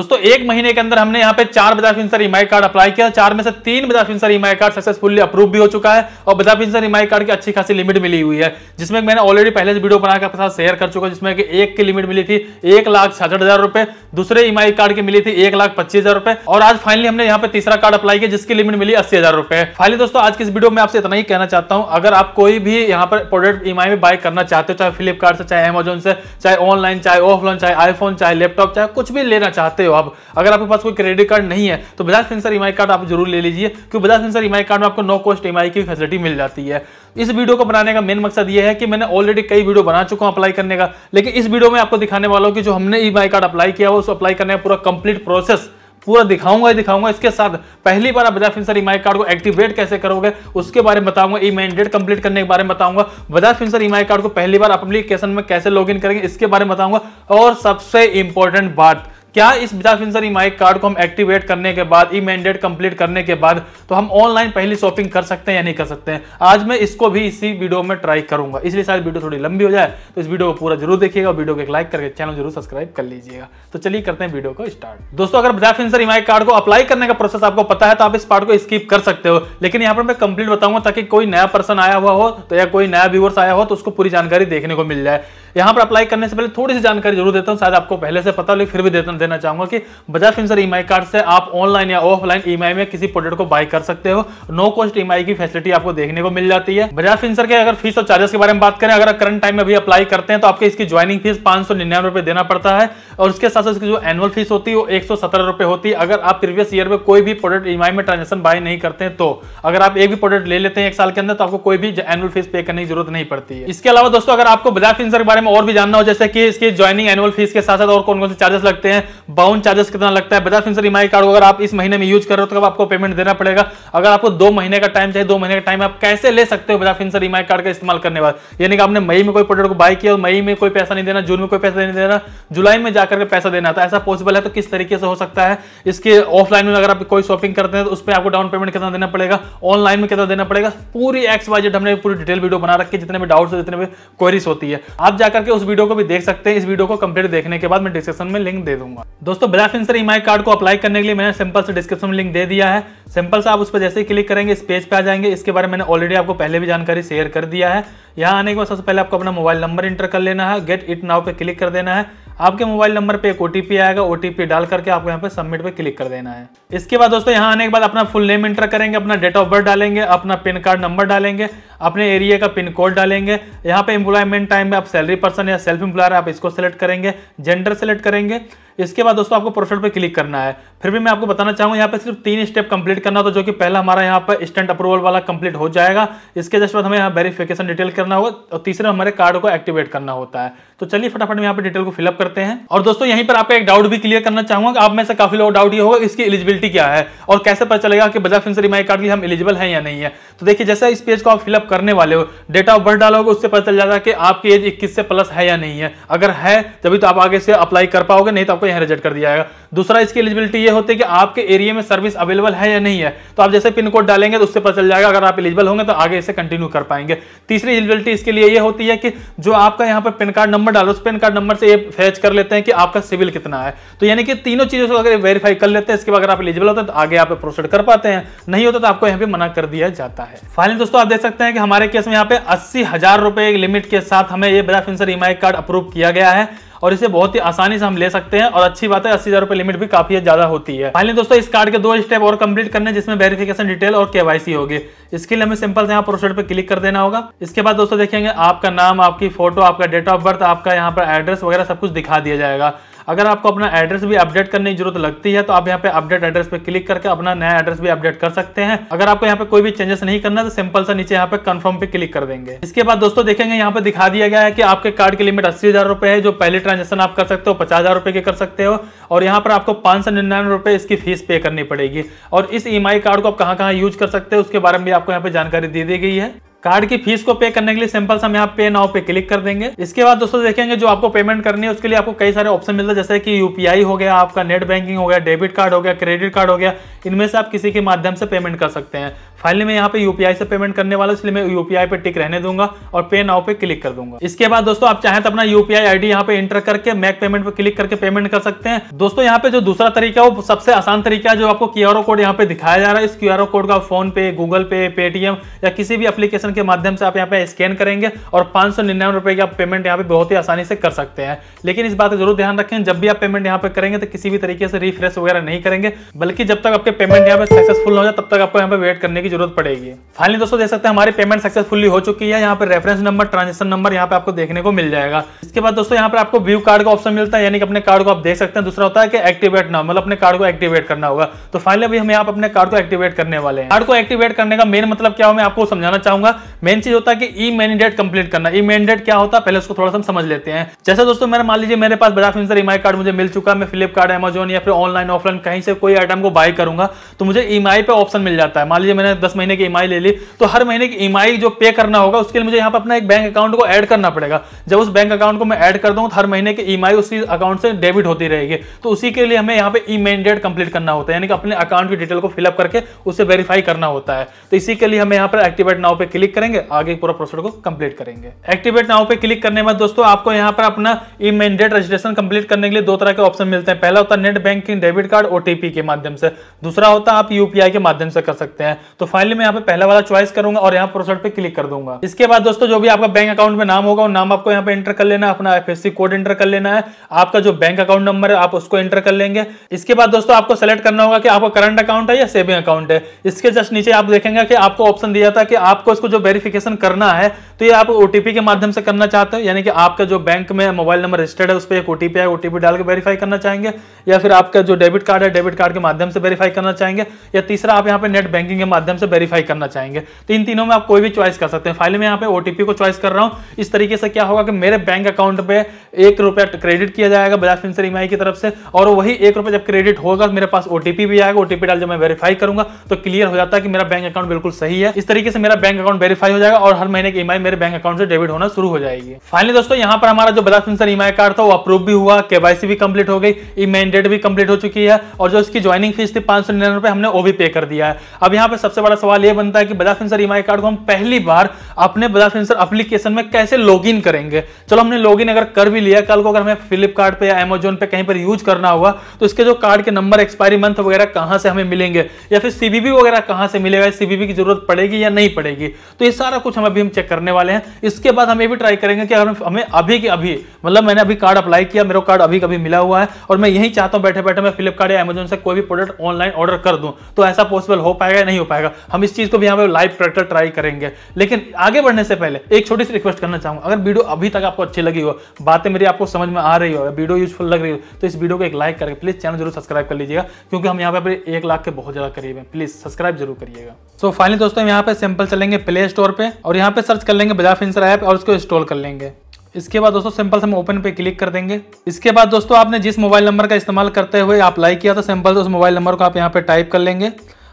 दोस्तों एक महीने के अंदर हमने यहाँ पे चार Bajaj Finserv EMI card apply किया चार में से तीन Bajaj Finserv EMI card successfully approve भी हो चुका है और बजाज फिंसर ईमाई कार्ड की अच्छी खासी लिमिट मिली हुई है जिसमें मैंने ऑलरेडी पहले वीडियो बनाकर आपके साथ शेयर कर चुका जिसमें कि एक की लिमिट मिली थी एक लाख छठ हजार रुपए दूसरे ईमाई कार्ड की मिली थी एक लाख पच्चीस हजार रुपए और आज फाइनली हमने यहाँ पे तीसरा कार्ड अप्लाई किया जिसकी लिमिट मिली अस्सी हजार रुपए फाइनली दोस्तों आज की इस वीडियो में आपसे इतना ही कहना चाहता हूँ अगर आप कोई भी यहाँ पर प्रोडक्ट ईमाई में बाय करना चाहते हो चाहे फ्लिपकार्ट से चाहे अमेजोन से चाहे ऑनलाइन चाहे ऑफलाइन चाहे आईफोन चाहे लैपटॉप चाहे कुछ भी लेना चाहते सकते हो आप अगर आपके पास कोई क्रेडिट कार्ड नहीं है तो बजाज फिंसर ई कार्ड आप जरूर ले लीजिए क्योंकि बजाज फिंसर ई कार्ड में आपको नो कॉस्ट ई की फैसिलिटी मिल जाती है इस वीडियो को बनाने का मेन मकसद यह है कि मैंने ऑलरेडी कई वीडियो बना चुका हूं अप्लाई करने का लेकिन इस वीडियो में आपको दिखाने वाला हूं कि जो हमने ई कार्ड अप्लाई किया हुआ उसको अप्लाई करने का पूरा कंप्लीट प्रोसेस पूरा दिखाऊंगा ही दिखाऊंगा इसके साथ पहली बार आप बजाज फिंसर ई कार्ड को एक्टिवेट कैसे करोगे उसके बारे में बताऊंगा ई डेट कंप्लीट करने के बारे में बताऊंगा बजाज फिंसर ई कार्ड को पहली बार एप्लीकेशन में कैसे लॉग करेंगे इसके बारे में बताऊंगा और सबसे इंपॉर्टेंट बात क्या इस बजाज फिंसर ई कार्ड को हम एक्टिवेट करने के बाद ई मैंडेट कंप्लीट करने के बाद तो हम ऑनलाइन पहली शॉपिंग कर सकते हैं या नहीं कर सकते हैं आज मैं इसको भी इसी वीडियो में ट्राई करूंगा इसलिए शायद वीडियो थोड़ी लंबी हो जाए तो इस वीडियो को पूरा जरूर देखिएगा वीडियो को एक लाइक करके चैनल जरूर सब्सक्राइब कर लीजिएगा तो चलिए करते हैं वीडियो को स्टार्ट दोस्तों अगर बजाज फिंसर ई कार्ड को अप्लाई करने का प्रोसेस आपको पता है तो आप इस पार्ट को स्किप कर सकते हो लेकिन यहाँ पर मैं कंप्लीट बताऊंगा ताकि कोई नया पर्सन आया हुआ हो तो या कोई नया व्यूवर्स आया हो तो उसको पूरी जानकारी देखने को मिल जाए यहाँ पर अप्लाई करने से पहले थोड़ी सी जानकारी जरूर देता हूँ शायद आपको पहले से पता लेकिन फिर भी देता देना चाहूंगा कि बजाज फिंसर ई कार्ड से आप ऑनलाइन या ऑफलाइन ई e में किसी प्रोडक्ट को बाय कर सकते हो नो कॉस्ट ई की फैसिलिटी आपको देखने को मिल जाती है बजाज फिंसर के अगर फीस और चार्जेस के बारे में बात करें अगर करंट टाइम में भी अप्लाई करते हैं तो आपको इसकी ज्वाइनिंग फीस पांच सौ देना पड़ता है और उसके साथ साथ इसकी जो एनुअल फीस होती है वो एक सौ होती है अगर आप प्रीवियस ईयर में कोई भी प्रोडक्ट ई e में ट्रांजेक्शन बाय नहीं करते तो अगर आप एक भी प्रोडक्ट ले लेते हैं एक साल के अंदर तो आपको कोई भी एनुअल फीस पे करने की जरूरत नहीं पड़ती है इसके अलावा दोस्तों अगर आपको बजाज फिंसर के बारे में और भी जानना हो जैसे कि इसकी ज्वाइनिंग एनुअल फीस के साथ साथ और कौन कौन से चार्जेस लगते हैं बाउंड चार्जेस कितना लगता है बजाज फिंसर ई कार्ड अगर आप इस महीने में यूज कर रहे हो तो आपको पेमेंट देना पड़ेगा अगर आपको दो महीने का टाइम चाहिए दो महीने का टाइम आप कैसे ले सकते हो बजाज फिंसर ई कार्ड का इस्तेमाल करने बाद यानी कि आपने मई में कोई प्रोडक्ट को बाय किया और मई में कोई पैसा नहीं देना जून में कोई पैसा नहीं देना जुलाई में जाकर के पैसा देना था तो ऐसा पॉसिबल है तो किस तरीके से हो सकता है इसके ऑफलाइन में अगर आप कोई शॉपिंग करते हैं तो उस पर आपको डाउन पेमेंट कितना देना पड़ेगा ऑनलाइन में कितना देना पड़ेगा पूरी एक्स वाइजेड हमने पूरी डिटेल वीडियो बना रखी है जितने भी डाउट्स जितने भी क्वेरीज होती है आप जाकर करके उस वीडियो को भी देख सकते हैं इस वीडियो को कंप्लीट देखने के बाद मैं डिस्क्रिप्शन में लिंक दे दूंगा दोस्तों ब्लैक फिंसर ई कार्ड को अप्लाई करने के लिए मैंने सिंपल से डिस्क्रिप्शन में लिंक दे दिया है सिंपल से आप उस पर जैसे ही क्लिक करेंगे इस पेज पर आ जाएंगे इसके बारे में मैंने ऑलरेडी आपको पहले भी जानकारी शेयर कर दिया है यहाँ आने के बाद सबसे पहले आपको अपना मोबाइल नंबर इंटर कर लेना है गेट इट नाउ पे क्लिक कर देना है आपके मोबाइल नंबर पे एक ओटीपी आएगा ओटीपी डाल करके आपको यहाँ पे सबमिट पे क्लिक कर देना है इसके बाद दोस्तों यहाँ आने के बाद अपना फुल नेम इंटर करेंगे अपना डेट ऑफ बर्थ डालेंगे अपना पिन कार्ड नंबर डालेंगे अपने एरिया का पिन कोड डालेंगे यहाँ पे एम्प्लॉयमेंट टाइम में आप सैलरी पर्सन या सेल्फ एम्प्लॉयर आप इसको सेलेक्ट करेंगे जेंडर सेलेक्ट करेंगे इसके बाद दोस्तों आपको प्रोफाइल पे क्लिक करना है फिर भी मैं आपको बताना चाहूँगा यहाँ पे सिर्फ तीन स्टेप कंप्लीट करना होता जो कि पहला हमारा यहाँ पर स्टेंट अप्रूवल वाला कंप्लीट हो जाएगा इसके जस्ट बाद हमें यहाँ वेरिफिकेशन डिटेल करना होगा और तीसरे हमारे कार्ड को एक्टिवेट करना होता है तो चलिए फटाफट में यहाँ पर डिटेल को फिलअप करते हैं और दोस्तों यहीं पर आपका एक डाउट भी क्लियर करना चाहूंगा आप में से काफी लोग डाउट ये होगा इसकी एलिजिबिलिटी क्या है और कैसे पता चलेगा कि बजाज फिंसरी माई कार्ड भी हम एलिजिबल है या नहीं है तो देखिए जैसे इस पेज को आप फिलअप आप करने वाले हो डेट ऑफ बर्थ डालोगे उससे पता चल जाता है कि आपकी एज इक्कीस से प्लस है या नहीं है अगर है तभी तो आप आगे से अप्लाई कर पाओगे नहीं तो आपको यहाँ रिजेक्ट कर दिया जाएगा दूसरा इसकी एलिजिबिलिटी ये होती है कि आपके एरिया में सर्विस अवेलेबल है या नहीं है तो आप जैसे पिन कोड डालेंगे तो उससे पता चल जाएगा अगर आप एलिजिबल होंगे तो आगे इसे कंटिन्यू कर पाएंगे तीसरी एलिजिबिलिटी इसके लिए ये होती है कि जो आपका यहाँ पर पिन कार्ड नंबर डालो उस पिन कार्ड नंबर से ये फैच कर लेते हैं कि आपका सिविल कितना है तो यानी कि तीनों चीजों को अगर वेरीफाई कर लेते हैं इसके बाद अगर आप एलिजिबल होते हैं तो आगे आप प्रोसीड कर पाते हैं नहीं होता तो आपको यहाँ पे मना कर दिया जाता है फाइनल दोस्तों आप देख सकते हैं कि हमारे केस में यहाँ पे अस्सी हजार रुपए लिमिट के साथ हमें ये Bajaj Finserv e card approve किया गया है और इसे बहुत ही आसानी से हम ले सकते हैं और अच्छी बात है अस्सी हजार रुपये लिमिट भी काफी ज्यादा होती है फाइनली दोस्तों इस कार्ड के दो स्टेप और कंप्लीट करने जिसमें वेरिफिकेशन डिटेल और केवाईसी होगी इसके लिए हमें सिंपल से यहाँ प्रोसेड पर क्लिक कर देना होगा इसके बाद दोस्तों देखेंगे आपका नाम आपकी फोटो आपका डेट ऑफ बर्थ आपका यहाँ पर एड्रेस वगैरह सब कुछ दिखा दिया जाएगा अगर आपको अपना एड्रेस भी अपडेट करने की जरूरत लगती है तो आप यहाँ पे अपडेट एड्रेस पे क्लिक करके अपना नया एड्रेस भी अपडेट कर सकते हैं अगर आपको यहाँ पे कोई भी चेंजेस नहीं करना तो सिंपल सा नीचे यहाँ पे कंफर्म पे क्लिक कर देंगे इसके बाद दोस्तों देखेंगे यहाँ पे दिखा दिया गया है कि आपके कार्ड की लिमिट अस्सी हजार है जो पहले ट्रांजेक्शन आप कर सकते हो पचास हजार रुपए की कर सकते हो और यहाँ पर आपको पांच सौ निन्यानवे रुपए इसकी फीस पे करनी पड़ेगी और इस ई e कार्ड को आप कहाँ कहाँ यूज कर सकते हो उसके बारे में भी आपको यहाँ पे जानकारी दी दी गई है कार्ड की फीस को पे करने के लिए सिंपल से हम यहाँ पे नाउ पे क्लिक कर देंगे इसके बाद दोस्तों देखेंगे जो आपको पेमेंट करनी है उसके लिए आपको कई सारे ऑप्शन मिलते हैं जैसे कि यूपीआई हो गया आपका नेट बैंकिंग हो गया डेबिट कार्ड हो गया क्रेडिट कार्ड हो गया इनमें से आप किसी के माध्यम से पेमेंट कर सकते हैं फाइनली मैं यहाँ पे यूपीआई से पेमेंट करने वाला इसलिए मैं यूपीआई पे टिक रहने दूंगा और पे नाउ पे क्लिक कर दूंगा इसके बाद दोस्तों आप चाहे तो अपना यूपीआई आईडी यहाँ पे एंटर करके मैक पेमेंट पे क्लिक करके पेमेंट कर सकते हैं दोस्तों यहाँ पे जो दूसरा तरीका वो सबसे आसान तरीका है जो आपको क्यू कोड यहाँ पे दिखाया जा रहा है इस क्यू कोड का PhonePe Google Pay Paytm या किसी भी एप्लीकेशन के माध्यम से आप यहाँ पे स्कैन करेंगे और पाँच सौ निन्यानवे रुपये की आप पेमेंट यहाँ पे बहुत ही आसानी से कर सकते हैं लेकिन इस बात का जरूर ध्यान रखें जब भी आप पेमेंट यहाँ पे करेंगे तो किसी भी तरीके से रिफ्रेश वगैरह नहीं करेंगे बल्कि जब तक आपके पेमेंट यहाँ पे सक्सेसफुल हो जाए तब तक आपको यहाँ पे वेट करने की जरूरत पड़ेगी फाइनली दोस्तों देख सकते हैं हमारी पेमेंट सक्सेसफुली हो चुकी है यहाँ पर रेफरेंस नंबर ट्रांजेक्शन नंबर यहाँ पे आपको देखने को मिल जाएगा इसके बाद दोस्तों यहाँ पर आपको व्यू कार्ड का ऑप्शन मिलता है यानी कि अपने कार्ड को आप देख सकते हैं दूसरा होता है कि एक्टिवेट ना मतलब अपने कार्ड को एक्टिवेट करना होगा तो फाइनली अभी हम यहाँ अपने कार्ड को एक्टिवेट करने वाले हैं कार्ड को एक्टिवेट करने का मेन मतलब क्या हो मैं आपको समझाना चाहूंगा मेन चीज होता है कि ई मैंडेट कंप्लीट करना ई e मैंडेट क्या होता है पहले उसको थोड़ा सा समझ लेते हैं जैसे दोस्तों मेरा मान लीजिए मेरे पास बजाज फिंसर ई कार्ड मुझे मिल चुका है मैं फ्लिपकार्ट अमेजोन या फिर ऑनलाइन ऑफलाइन कहीं से कोई आइटम को बाय करूंगा तो मुझे ई पे ऑप्शन मिल जाता है मान लीजिए मैंने दस महीने की ई ले ली तो हर महीने की ई जो पे करना होगा उसके लिए मुझे यहाँ पर अपना एक बैंक अकाउंट को एड करना पड़ेगा जब उस बैंक अकाउंट को मैं ऐड कर दूँ तो हर महीने की ई उसी अकाउंट से डेबिट होती रहेगी तो उसी के लिए हमें यहाँ पे ई मैंडेट कंप्लीट करना होता है यानी कि अपने अकाउंट की डिटेल को फिलअप करके उसे वेरीफाई करना होता है तो इसी के लिए हमें यहाँ पर एक्टिवेट नाउ पे क्लिक करेंगे आगे पूरा प्रोसेस को कंप्लीट करेंगे एक्टिवेट नाउ पे क्लिक करने में दोस्तों आपको यहाँ पर अपना ई मैंडेट रजिस्ट्रेशन कंप्लीट करने के लिए दो तरह के ऑप्शन मिलते हैं पहला होता है net banking debit card OTP के माध्यम से दूसरा होता है आप यूपीआई के माध्यम से कर सकते हैं तो फाइनली मैं यहाँ पे पहला वाला चॉइस करूंगा और यहाँ प्रोसेस पे क्लिक कर दूंगा इसके बाद दोस्तों जो भी आपका बैंक अकाउंट में नाम होगा वो नाम आपको यहाँ पे एंटर कर लेना अपना एफ कोड एंटर कर लेना है आपका जो बैंक अकाउंट नंबर है आप उसको एंटर कर लेंगे इसके बाद दोस्तों आपको सेलेक्ट करना होगा कि आपका करंट अकाउंट है या सेविंग अकाउंट है इसके जस्ट नीचे आप देखेंगे कि आपको ऑप्शन दिया था कि आपको इसको जो वेरिफिकेशन करना है तो ये आप ओटीपी के माध्यम से करना चाहते हो यानी कि आपका जो बैंक में मोबाइल नंबर रजिस्टर्ड है उस पर एक ओटीपी है ओटीपी डाल के वेरीफाई करना चाहेंगे या फिर आपका जो डेबिट कार्ड है डेबिट कार्ड के माध्यम से वेरीफाई करना चाहेंगे या तीसरा आप यहाँ पे नेट बैंकिंग के माध्यम से वेरीफाई करना चाहेंगे तो इन तीनों में आप कोई भी चॉइस कर सकते हैं फाइल में यहाँ पे ओटीपी को चॉइस कर रहा हूँ इस तरीके से क्या होगा कि मेरे बैंक अकाउंट पे एक रुपया क्रेडिट किया जाएगा बजाज फिंसर ई की तरफ से और वही एक जब क्रेडिट होगा मेरे पास ओटीपी भी आएगा ओटीपी डाल जब मैं वेरीफाई करूंगा तो क्लियर हो जाता है कि मेरा बैंक अकाउंट बिल्कुल सही है इस तरीके से मेरा बैंक अकाउंट वेरीफाई हो जाएगा और हर महीने की ईमआई मेरे बैंक अकाउंट से डेबिट होना शुरू हो जाएगी फाइनली दोस्तों यहाँ पर हमारा जो बजाज फिंसर ईएमआई कार्ड था वो अप्रूव भी हुआ केवाईसी भी कंप्लीट हो गई ई मैंडेट भी कंप्लीट हो चुकी है और जो इसकी ज्वाइनिंग फीस थी पांच हमने वो भी पे कर दिया है अब यहाँ पर सबसे बड़ा सवाल यह बनता है कि बजाज फिंसर ईएमआई कार्ड को हम पहली बार अपने बजाज फिंसर एप्लीकेशन में कैसे लॉग करेंगे चलो हमने लॉग अगर कर भी लिया कल को अगर हमें फ्लिपकार्ट पे या पे कहीं पर यूज करना हुआ तो इसके जो कार्ड के नंबर एक्सपायरी मंथ वगैरह कहां से हमें मिलेंगे या फिर सीबीबी वगैरह कहां से मिलेगा सीबीबी की जरूरत पड़ेगी या नहीं पड़ेगी तो ये सारा कुछ हम अभी हम चेक करने वाले हैं इसके बाद हम ये भी ट्राई करेंगे कि अगर हमें अभी के अभी मतलब मैंने अभी कार्ड अप्लाई किया मेरा कार्ड अभी कभी मिला हुआ है और मैं यही चाहता हूँ बैठे बैठे मैं फ्लिपकार्ट या अमेजोन से कोई भी प्रोडक्ट ऑनलाइन ऑर्डर कर दूँ तो ऐसा पॉसिबल हो पाएगा या नहीं हो पाएगा हम इस चीज़ को भी यहाँ पर लाइव प्रोडक्ट ट्राई करेंगे लेकिन आगे बढ़ने से पहले एक छोटी सी रिक्वेस्ट करना चाहूँगा अगर वीडियो अभी तक आपको अच्छी लगी हो बातें मेरी आपको समझ में आ रही हो वीडियो यूजफुल लग रही हो तो इस वीडियो को एक लाइक करके प्लीज़ चैनल जरूर सब्सक्राइब कर लीजिएगा क्योंकि हम यहाँ पर एक लाख के बहुत ज़्यादा करीब हैं प्लीज़ सब्सक्राइब जरूर करिएगा सो फाइनली दोस्तों यहाँ पे सैंपल चलेंगे प्ले प्ले स्टोर पे और यहाँ पे सर्च कर लेंगे बजाज फिंसर ऐप और उसको इंस्टॉल कर लेंगे इसके बाद दोस्तों सिंपल से हम ओपन पे क्लिक कर देंगे इसके बाद दोस्तों आपने जिस मोबाइल नंबर का इस्तेमाल करते हुए अप्लाई किया था सिंपल से उस मोबाइल नंबर को आप यहाँ पे टाइप कर लेंगे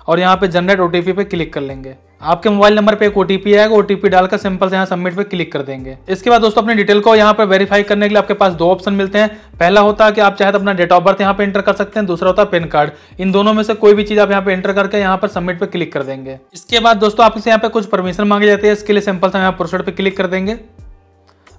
और यहाँ पे जनरेट ओ पे क्लिक कर लेंगे आपके मोबाइल नंबर पे एक ओटीपी आएगा ओटीपी डालकर सिंपल से यहाँ सबमिट पे क्लिक कर देंगे इसके बाद दोस्तों अपनी डिटेल को यहाँ पर वेरीफाई करने के लिए आपके पास दो ऑप्शन मिलते हैं पहला होता है कि आप चाहे तो अपना डेट ऑफ बर्थ यहाँ पे एंटर कर सकते हैं दूसरा होता है पेन कार्ड इन दोनों में से कोई भी चीज आप यहाँ पे एंटर करके यहाँ पर सबमिट पे क्लिक कर देंगे इसके बाद दोस्तों आपसे यहाँ पे कुछ परमिशन मांगी जाती है इसके लिए सिंपल से यहाँ प्रोसेड पे क्लिक कर देंगे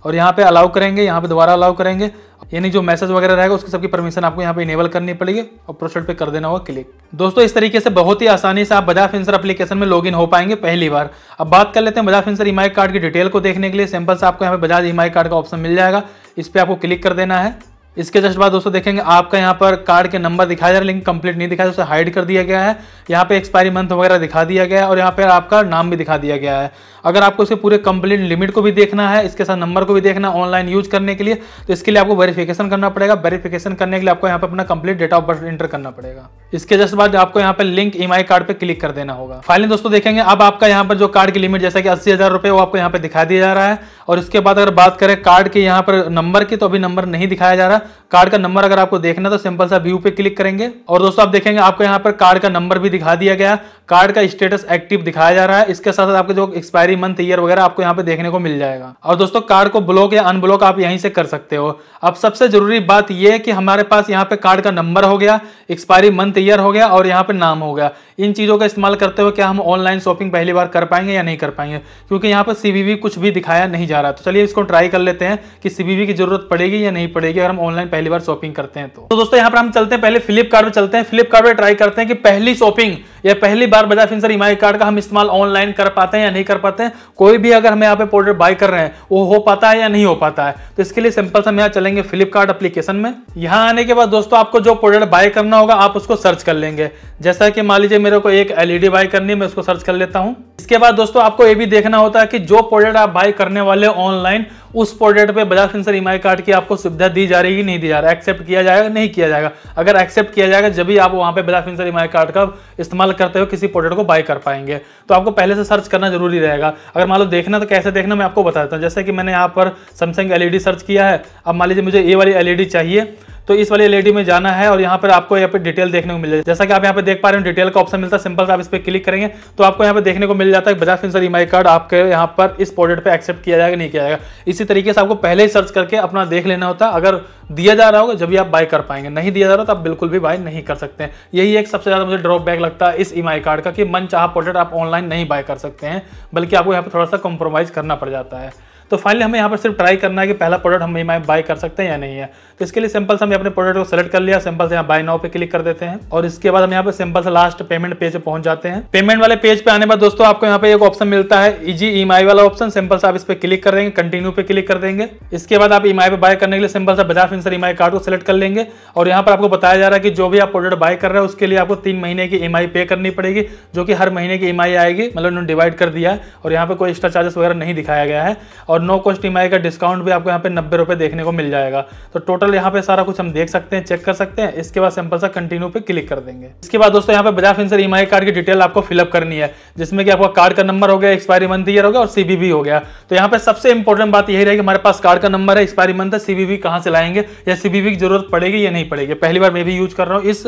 और यहाँ पे अलाउ करेंगे यहाँ पे दोबारा अलाउ करेंगे यानी जो मैसेज वगैरह रहेगा उसकी सबकी परमिशन आपको यहाँ पे इनेबल करनी पड़ेगी और प्रोसेट पे कर देना होगा क्लिक दोस्तों इस तरीके से बहुत ही आसानी से आप बजाज फिंसर एप्लीकेशन में लॉग हो पाएंगे पहली बार अब बात कर लेते हैं बजाज फिंसर ई कार्ड की डिटेल को देखने के लिए सिंपल से आपको यहाँ पे बजाज ई कार्ड का ऑप्शन मिल जाएगा इस पर आपको क्लिक कर देना है इसके जस्ट बाद दोस्तों देखेंगे आपका यहाँ पर कार्ड के नंबर दिखाया जा रहा है लेकिन कंप्लीट नहीं दिखाया उसे हाइड कर दिया गया है यहाँ पे एक्सपायरी मंथ वगैरह दिखा दिया गया है और यहाँ पर आपका नाम भी दिखा दिया गया है अगर आपको इसे पूरे कंप्लीट लिमिट को भी देखना है इसके साथ नंबर को भी देखना है ऑनलाइन यूज करने के लिए तो इसके लिए आपको वेरीफिकेशन करना पड़ेगा वेरीफिकेशन करने के लिए आपको यहाँ पर अपना complete date of birth enter करना पड़ेगा इसके जस्ट बाद आपको यहाँ पर लिंक ई कार्ड पे क्लिक e कर देना होगा फाइनली दोस्तों देखेंगे अब आपका यहाँ पर जो कार्ड की लिमिट जैसा कि अस्सी हज़ार वो आपको यहाँ पे दिखा दिया जा रहा है और उसके बाद अगर बात करें कार्ड के यहाँ पर नंबर की तो अभी नंबर नहीं दिखाया जा रहा कार्ड का नंबर अगर आपको देखना तो सिंपल सा व्यू पे क्लिक करेंगे और दोस्तों आप देखेंगे आपको यहाँ पर कार्ड का नंबर भी दिखा दिया गया कार्ड का स्टेटस एक्टिव दिखाया जा रहा है इसके साथ साथ आपके जो एक्सपायरी मंथ ईयर वगैरह आपको यहाँ पे देखने को मिल जाएगा और दोस्तों कार्ड को ब्लॉक या अनब्लॉक आप यहीं से कर सकते हो अब सबसे जरूरी बात यह है कि हमारे पास यहाँ पे कार्ड का नंबर हो गया एक्सपायरी मंथ ईयर हो गया और यहाँ पे नाम हो गया इन चीज़ों का इस्तेमाल करते हुए क्या हम ऑनलाइन शॉपिंग पहली बार कर पाएंगे या नहीं कर पाएंगे क्योंकि यहाँ पर सी कुछ भी दिखाया नहीं जा रहा तो चलिए इसको ट्राई कर लेते हैं कि सी की जरूरत पड़ेगी या नहीं पड़ेगी अगर हम ऑनलाइन पहली बार शॉपिंग करते हैं तो।, तो, दोस्तों यहाँ पर हम चलते हैं पहले फ्लिपकार्ट पे चलते हैं फ्लिपकार्ट पे ट्राई करते हैं कि पहली शॉपिंग या पहली बार बजाज फिंसर ई कार्ड का हम इस्तेमाल ऑनलाइन कर पाते हैं या नहीं कर पाते हैं कोई भी अगर हम यहाँ पे प्रोडक्ट बाय कर रहे हैं वो हो पाता है या नहीं हो पाता है तो इसके लिए सिंपल से हम यहाँ चलेंगे फ्लिपकार्ट एप्लीकेशन में यहाँ आने के बाद दोस्तों आपको जो प्रोडक्ट बाय करना होगा आप उसको सर्च सर्च कर लेंगे जैसा कि मान लीजिए मेरे को एक एलईडी बाय e करनी है मैं उसको सर्च कर लेता हूं इसके बाद दोस्तों आपको ये भी देखना होता है कि जो प्रोडक्ट आप बाय करने वाले ऑनलाइन उस प्रोडक्ट पे बजाज फिंसर ई कार्ड की आपको सुविधा दी जा रही है नहीं दी जा रहा है एक्सेप्ट किया जाएगा नहीं किया जाएगा अगर एक्सेप्ट किया जाएगा जब भी आप वहाँ पे बजाज फिंसर ई कार्ड का इस्तेमाल करते हो किसी प्रोडक्ट को बाय कर पाएंगे तो आपको पहले से सर्च करना जरूरी रहेगा अगर मान लो देखना तो कैसे देखना मैं आपको बता देता हूँ जैसे कि मैंने यहाँ पर सैमसंग एल सर्च किया है अब मान लीजिए मुझे ए वाली एल e चाहिए तो इस वाली एलईडी में जाना है और यहाँ पर आपको यहाँ पर डिटेल देखने को मिल जाए जैसा कि आप यहाँ पर देख पा रहे हो डिटेल का ऑप्शन मिलता है सिंपल आप इस पर क्लिक करेंगे तो आपको यहाँ पर देखने को मिल जाता है बजाज फिंसर ई कार्ड आपके यहाँ पर इस प्रोडक्ट पर एक्सेप्ट किया जाएगा नहीं किया जाएगा इसी तरीके से आपको पहले ही सर्च करके अपना देख लेना होता है अगर दिया जा रहा होगा जब भी आप बाय कर पाएंगे नहीं दिया जा रहा तो आप बिल्कुल भी बाय नहीं कर सकते हैं यही एक सबसे ज़्यादा मुझे ड्रॉबैक लगता है इस ई e कार्ड का कि मन चाह प्रोडक्ट आप ऑनलाइन नहीं बाय कर सकते हैं बल्कि आपको यहाँ पर थोड़ा सा कॉम्प्रोमाइज़ करना पड़ जाता है तो फाइनली हमें यहाँ पर सिर्फ ट्राई करना है कि पहला प्रोडक्ट हम ई बाय कर सकते हैं या नहीं है तो इसके लिए सिंपल से हमें अपने प्रोडक्ट को सेलेक्ट कर लिया सिंपल से यहाँ बाय नाउ पे क्लिक कर देते हैं और इसके बाद हम यहाँ पर सिंपल से लास्ट पेमेंट पेज पे पहुंच जाते हैं पेमेंट वाले पेज पे आने बाद दोस्तों आपको यहाँ पे एक ऑप्शन मिलता है इजी ई e वाला ऑप्शन सिंपल से आप इस पर क्लिक कर देंगे कंटिन्यू पे क्लिक कर देंगे इसके बाद आप ई e पे बाय करने के लिए सिंपल से बजाज फिंसर ई कार्ड को सिलेक्ट कर लेंगे और यहाँ पर आपको बताया जा रहा है कि जो भी आप प्रोडक्ट बाय कर रहे हैं उसके लिए आपको तीन महीने की ई e पे करनी पड़ेगी जो कि हर महीने की ई आएगी मतलब उन्होंने डिवाइड कर दिया है और यहाँ पर कोई एक्स्ट्रा चार्जेस वगैरह नहीं दिखाया गया है और और नो कॉस्ट ई का डिस्काउंट भी आपको यहाँ पे नब्बे रुपये देखने को मिल जाएगा तो टोटल यहाँ पे सारा कुछ हम देख सकते हैं चेक कर सकते हैं इसके बाद सिंपल सा कंटिन्यू पे क्लिक कर देंगे इसके बाद दोस्तों यहाँ पे बजाज फिंसर ई कार्ड की डिटेल आपको फिलअप करनी है जिसमें कि आपका कार्ड का नंबर हो गया एक्सपायरी मंथ ईयर हो गया और सी हो गया तो यहाँ पे सबसे इंपॉर्टेंट बात यही रहे कि हमारे पास कार्ड का नंबर है एक्सपायरी मंथ है सी कहाँ से लाएंगे या सी की जरूरत पड़ेगी या नहीं पड़ेगी पहली बार मैं भी यूज कर रहा हूँ इस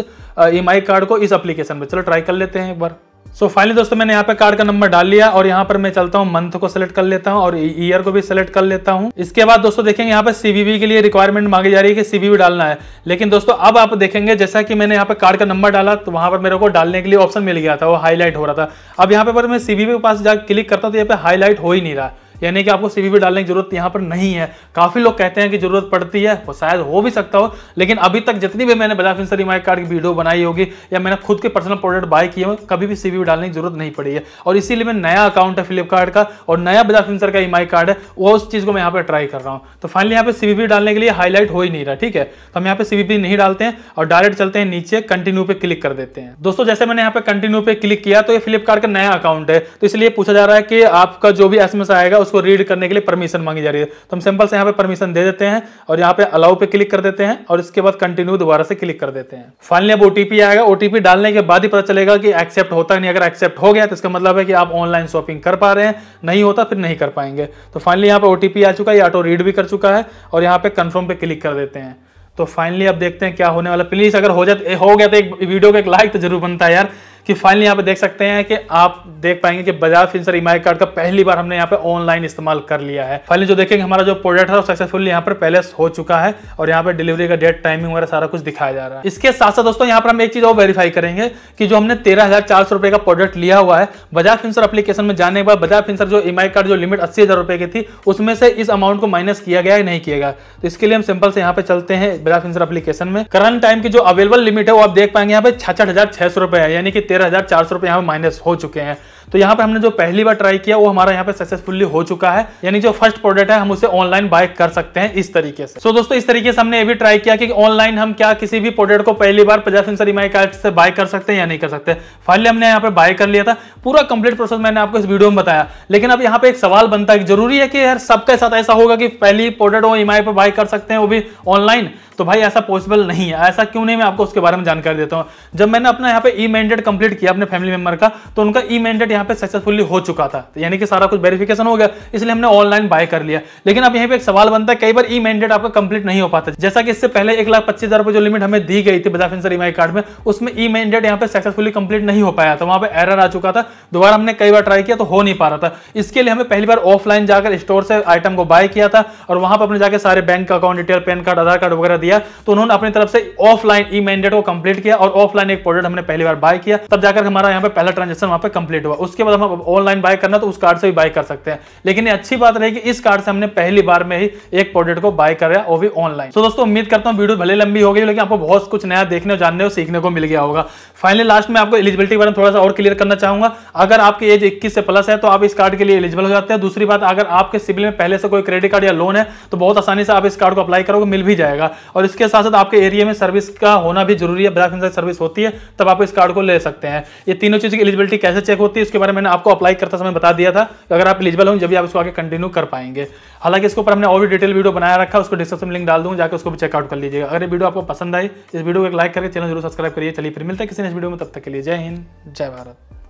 ई कार्ड को इस एप्लीकेशन में चलो ट्राई कर लेते हैं एक बार सो so, फाइनली दोस्तों मैंने यहाँ पे कार्ड का नंबर डाल लिया और यहाँ पर मैं चलता हूँ मंथ को सिलेक्ट कर लेता हूँ और ईयर e- को भी सिलेक्ट कर लेता हूँ इसके बाद दोस्तों देखेंगे यहाँ पे सीवीवी के लिए रिक्वायरमेंट मांगी जा रही है कि सीवीवी डालना है लेकिन दोस्तों अब आप देखेंगे जैसा कि मैंने यहाँ पे कार्ड का नंबर डाला तो वहां पर मेरे को डालने के लिए ऑप्शन मिल गया था वो हाईलाइट हो रहा था अब यहाँ पर मैं सीवीवी के पास जा क्लिक करता हूँ तो यहाँ पे हाईलाइट हो ही नहीं रहा यानी कि आपको सीवी डालने की जरूरत यहाँ पर नहीं है काफी लोग कहते हैं कि जरूरत पड़ती है वो शायद हो भी सकता हो लेकिन अभी तक जितनी भी मैंने बजाज फिंसर ईमाई कार्ड की वीडियो बनाई होगी या मैंने खुद के पर्सनल प्रोडक्ट बाय किए हुए कभी भी सी डालने की जरूरत नहीं पड़ी है और इसीलिए मैं नया अकाउंट है फ्लिपकार्ट का और नया बजाज फिंसर का ई कार्ड है वो उस चीज को मैं यहाँ पर ट्राई कर रहा हूँ तो फाइनली यहाँ पे सी डालने के लिए हाईलाइट हो ही नहीं रहा ठीक है तो हम यहाँ पे सीवीपी नहीं डालते हैं और डायरेक्ट चलते हैं नीचे कंटिन्यू पे क्लिक कर देते हैं दोस्तों जैसे मैंने यहाँ पे कंटिन्यू पे क्लिक किया तो ये फ्लिपकार्ट का नया अकाउंट है तो इसलिए पूछा जा रहा है कि आपका जो भी एस आएगा उसको उसको रीड करने के लिए परमिशन मांगी जा रही है तो हम सिंपल से यहाँ पे परमिशन दे देते हैं और यहाँ पे अलाउ पे क्लिक कर देते हैं और इसके बाद कंटिन्यू दोबारा से क्लिक कर देते हैं फाइनली अब ओटीपी आएगा ओटीपी डालने के बाद ही पता चलेगा कि एक्सेप्ट होता नहीं अगर एक्सेप्ट हो गया तो इसका मतलब है कि आप ऑनलाइन शॉपिंग कर पा रहे हैं नहीं होता फिर नहीं कर पाएंगे तो फाइनली यहाँ पे ओटीपी आ चुका है ऑटो रीड भी कर चुका है और यहाँ पे कन्फर्म पे क्लिक कर देते हैं तो फाइनली अब देखते हैं क्या होने वाला प्लीज अगर हो जाए हो गया तो एक वीडियो का एक लाइक तो जरूर बनता है यार कि फाइनली यहाँ पे देख सकते हैं कि आप देख पाएंगे कि बजाज फिंसर ई कार्ड का पहली बार हमने यहाँ पे ऑनलाइन इस्तेमाल कर लिया है फाइनली जो देखेंगे हमारा जो प्रोडक्ट है वो यहाँ पर पहले हो चुका है और यहाँ पर डिलीवरी का डेट टाइमिंग वगैरह सारा कुछ दिखाया जा रहा है इसके साथ साथ दोस्तों यहाँ पर हम एक चीज और वेरीफाई करेंगे कि जो हमने तेरह रुपए का प्रोडक्ट लिया हुआ है बजाज फिंसर अपलीकेशन में जाने के बाद बजाज फिंसर जो ई कार्ड जो लिमिट अस्सी रुपए की थी उसमें से इस अमाउंट को माइनस किया गया या नहीं किया गया तो इसके लिए हम सिंपल से यहाँ पे चलते हैं बजाज फिंसर अपलीकेशन में करंट टाइम की जो अवेलेबल लिमिट है वो आप देख पाएंगे यहाँ पे छाछठ हजार छह सौ रुपए है यानी कि तेरह हजार चार सौ रुपए यहाँ माइनस हो चुके हैं तो यहाँ पर हमने जो पहली बार ट्राई किया वो हमारा यहाँ पे सक्सेसफुली हो चुका है यानी जो फर्स्ट प्रोडक्ट है हम उसे ऑनलाइन बाय कर सकते हैं इस तरीके से सो so, दोस्तों इस तरीके से हमने ये भी ट्राई किया कि ऑनलाइन हम क्या किसी भी प्रोडक्ट को पहली बार पचास सेंसर ई कार्ड से बाय कर सकते हैं या नहीं कर सकते फाइनली हमने यहाँ पे बाय कर लिया था पूरा कंप्लीट प्रोसेस मैंने आपको इस वीडियो में बताया लेकिन अब यहाँ पे एक सवाल बनता है जरूरी है कि यार सबके साथ ऐसा होगा कि पहली प्रोडक्ट वो ई पर बाय कर सकते हैं वो भी ऑनलाइन तो भाई ऐसा पॉसिबल नहीं है ऐसा क्यों नहीं मैं आपको उसके बारे में जानकारी देता हूँ जब मैंने अपना यहाँ पे ई मैंडेट कंप्लीट किया अपने फैमिली मेंबर का तो उनका ई मैंडेट यहाँ पे सक्सेसफुली हो चुका था तो यानी कि सारा कुछ वेरिफिकेशन हो गया इसलिए हमने ऑनलाइन बाय कर लिया लेकिन अब यहाँ पे एक सवाल बनता है कई बार ई मैंडेट आपका कंप्लीट नहीं हो पाता जैसा कि इससे पहले एक लाख पच्चीस हजार जो लिमिट हमें दी गई थी बजाज फिंसर ई कार्ड में उसमें ई मैंडेट यहाँ पे सक्सेसफुली कंप्लीट नहीं हो पाया था वहां पर एरर आ चुका था दोबारा हमने कई बार ट्राई किया तो हो नहीं पा रहा था इसके लिए हमें पहली बार ऑफलाइन जाकर स्टोर से आइटम को बाय किया था और वहां पर अपने जाकर सारे bank account detail PAN card Aadhaar card वगैरह दिया तो उन्होंने अपनी तरफ से ऑफलाइन ई मैंडेट को कंप्लीट किया और ऑफलाइन एक प्रोडक्ट हमने पहली बार बाय किया तब जाकर हमारा यहाँ पे पहला ट्रांजेक्शन वहां पर कंप्लीट हुआ उसके बाद हम ऑनलाइन बाय करना तो उस कार्ड से भी बाय कर सकते हैं लेकिन ये अच्छी बात रही कि इस कार्ड से हमने पहली बार में ही एक प्रोडक्ट को बाय कराया वो भी ऑनलाइन तो दोस्तों उम्मीद करता हूँ वीडियो भले लंबी हो गई लेकिन आपको बहुत कुछ नया देखने जानने और सीखने को मिल गया होगा फाइनली लास्ट में आपको एलिजिबिलिटी के बारे में थोड़ा सा और क्लियर करना चाहूंगा अगर आपकी एज इक्कीस से प्लस है तो आप इस कार्ड के लिए एलिजिबल हो जाते हैं दूसरी बात अगर आपके सिविल में पहले से कोई क्रेडिट कार्ड या लोन है तो बहुत आसानी से आप इस कार्ड को अप्लाई करोगे मिल भी जाएगा और इसके साथ साथ आपके एरिया में सर्विस का होना भी जरूरी है सर्विस होती है तब आप इस कार्ड को ले सकते हैं ये तीनों चीज की एलिजिबिलिटी कैसे चेक होती है इसके बारे में मैंने आपको अप्लाई करते समय बता दिया था अगर आप एलिजिबल हो जब भी आप इसको आगे कंटिन्यू कर पाएंगे हालांकि इसके ऊपर हमने और भी डिटेल वीडियो बनाया रखा उसको डिस्क्रिप्शन लिंक डाल दूँ जाकर उसको भी चेकआउट कर लीजिएगा अगर वीडियो आपको पसंद आई इस वीडियो को एक लाइक करके चैनल जरूर सब्सक्राइब करिए चलिए फिर मिलता है किसी नेक्स्ट वीडियो में तब तक के लिए जय हिंद जय भारत